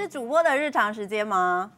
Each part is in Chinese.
是主播的日常时间吗？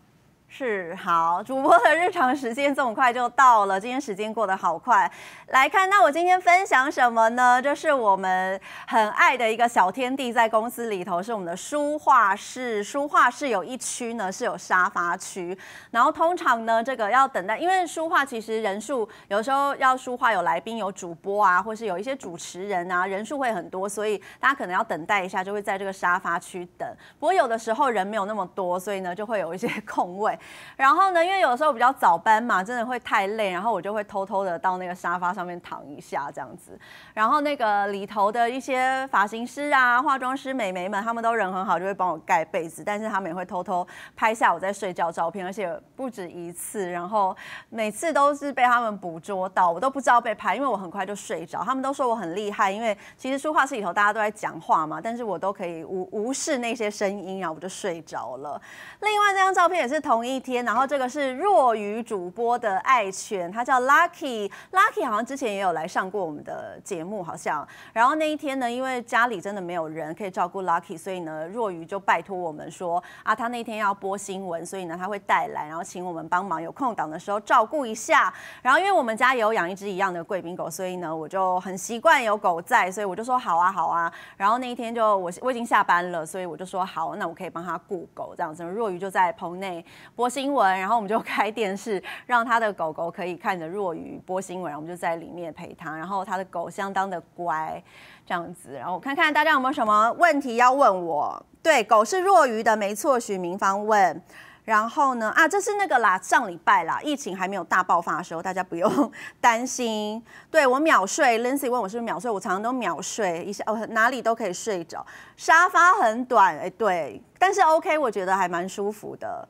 是好，主播的日常时间这么快就到了，今天时间过得好快。来看，那我今天分享什么呢？就是我们很爱的一个小天地，在公司里头是我们的书画室。书画室有一区呢，是有沙发区。然后通常呢，这个要等待，因为书画其实人数有时候要书画有来宾、有主播啊，或是有一些主持人啊，人数会很多，所以大家可能要等待一下，就会在这个沙发区等。不过有的时候人没有那么多，所以呢，就会有一些 空位。然后呢，因为有时候比较早班嘛，真的会太累，然后我就会偷偷的到那个沙发上面躺一下这样子。然后那个里头的一些发型师啊、化妆师、美眉们，他们都人很好，就会帮我盖被子。但是他们也会偷偷拍下我在睡觉照片，而且不止一次。然后每次都是被他们捕捉到，我都不知道被拍，因为我很快就睡着。他们都说我很厉害，因为其实书画室里头大家都在讲话嘛，但是我都可以无无视那些声音，然后我就睡着了。另外这张照片也是同一。一天，然后这个是若鱼主播的爱犬，它叫 Lucky，Lucky 好像之前也有来上过我们的节目，好像。然后那一天呢，因为家里真的没有人可以照顾 Lucky，所以呢，若鱼就拜托我们说，啊，他那天要播新闻，所以呢，他会带来，然后请我们帮忙有空档的时候照顾一下。然后因为我们家有养一只一样的贵宾狗，所以呢，我就很习惯有狗在，所以我就说好啊，好啊。然后那一天就我我已经下班了，所以我就说好，那我可以帮他顾狗这样子。若鱼就在棚内。播新闻，然后我们就开电视，让他的狗狗可以看着若愚播新闻，然后我们就在里面陪他。然后他的狗相当的乖，这样子。然后我看看大家有没有什么问题要问我。对，狗是若愚的，没错。许明芳问。然后呢？啊，这是那个啦，上礼拜啦，疫情还没有大爆发的时候，大家不用担心。对我秒睡，Lindsay 问我是不是秒睡，我常常都秒睡一下哦，哪里都可以睡着，沙发很短，哎，对，但是 OK，我觉得还蛮舒服的。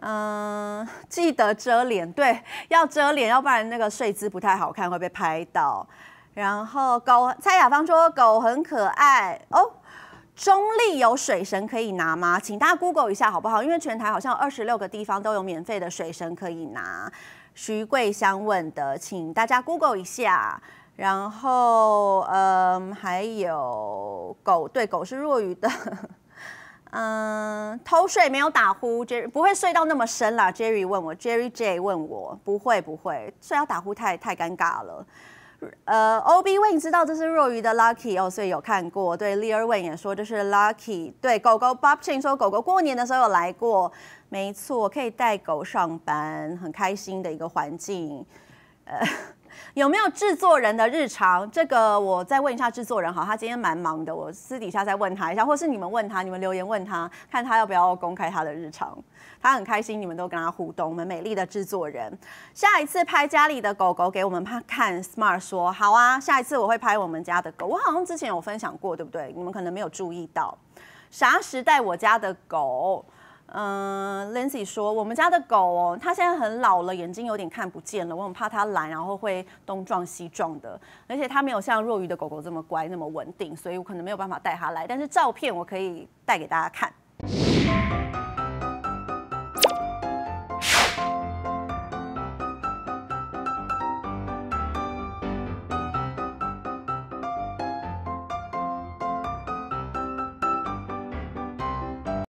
嗯，记得遮脸，对，要遮脸，要不然那个睡姿不太好看，会被拍到。然后狗蔡雅芳说狗很可爱哦。中立有水神可以拿吗？请大家 Google 一下好不好？因为全台好像二十六个地方都有免费的水神可以拿。徐桂香问的，请大家 Google 一下。然后嗯，还有狗，对，狗是弱鱼的。嗯，偷睡没有打呼，Jerry 不会睡到那么深啦。Jerry 问我，Jerry j 问我，不会不会，睡要打呼太太尴尬了。呃，Ob Win 知道这是若鱼的 Lucky 哦，所以有看过。对 Lear Win 也说，这是 Lucky。对狗狗 b o b c h i n 说，狗狗过年的时候有来过，没错，可以带狗上班，很开心的一个环境。呃。有没有制作人的日常？这个我再问一下制作人，好，他今天蛮忙的，我私底下再问他一下，或是你们问他，你们留言问他，看他要不要公开他的日常。他很开心，你们都跟他互动，我们美丽的制作人。下一次拍家里的狗狗给我们看，Smart 说好啊，下一次我会拍我们家的狗。我好像之前有分享过，对不对？你们可能没有注意到，啥时代我家的狗。嗯，Lancy 说，我们家的狗哦，它现在很老了，眼睛有点看不见了，我很怕它懒，然后会东撞西撞的，而且它没有像若鱼的狗狗这么乖、那么稳定，所以我可能没有办法带它来，但是照片我可以带给大家看。